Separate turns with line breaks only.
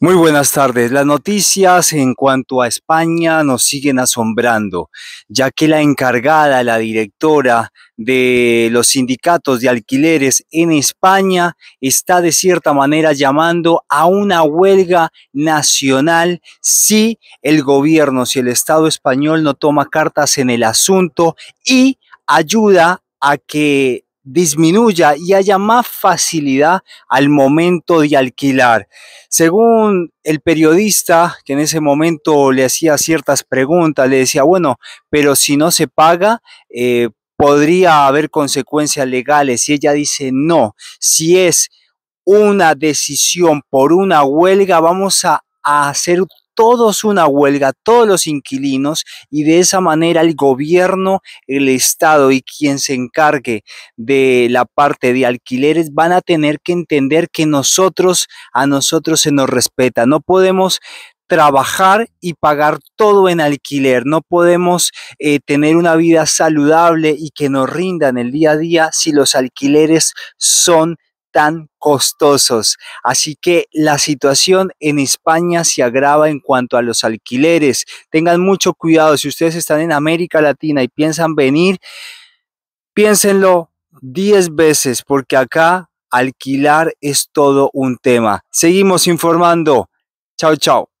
Muy buenas tardes. Las noticias en cuanto a España nos siguen asombrando, ya que la encargada, la directora de los sindicatos de alquileres en España está de cierta manera llamando a una huelga nacional si el gobierno, si el Estado español no toma cartas en el asunto y ayuda a que disminuya y haya más facilidad al momento de alquilar. Según el periodista que en ese momento le hacía ciertas preguntas, le decía, bueno, pero si no se paga, eh, podría haber consecuencias legales. Y ella dice, no, si es una decisión por una huelga, vamos a, a hacer todos una huelga, todos los inquilinos, y de esa manera el gobierno, el Estado y quien se encargue de la parte de alquileres van a tener que entender que nosotros, a nosotros se nos respeta. No podemos trabajar y pagar todo en alquiler. No podemos eh, tener una vida saludable y que nos rindan el día a día si los alquileres son tan costosos. Así que la situación en España se agrava en cuanto a los alquileres. Tengan mucho cuidado. Si ustedes están en América Latina y piensan venir, piénsenlo 10 veces porque acá alquilar es todo un tema. Seguimos informando. Chao, chao.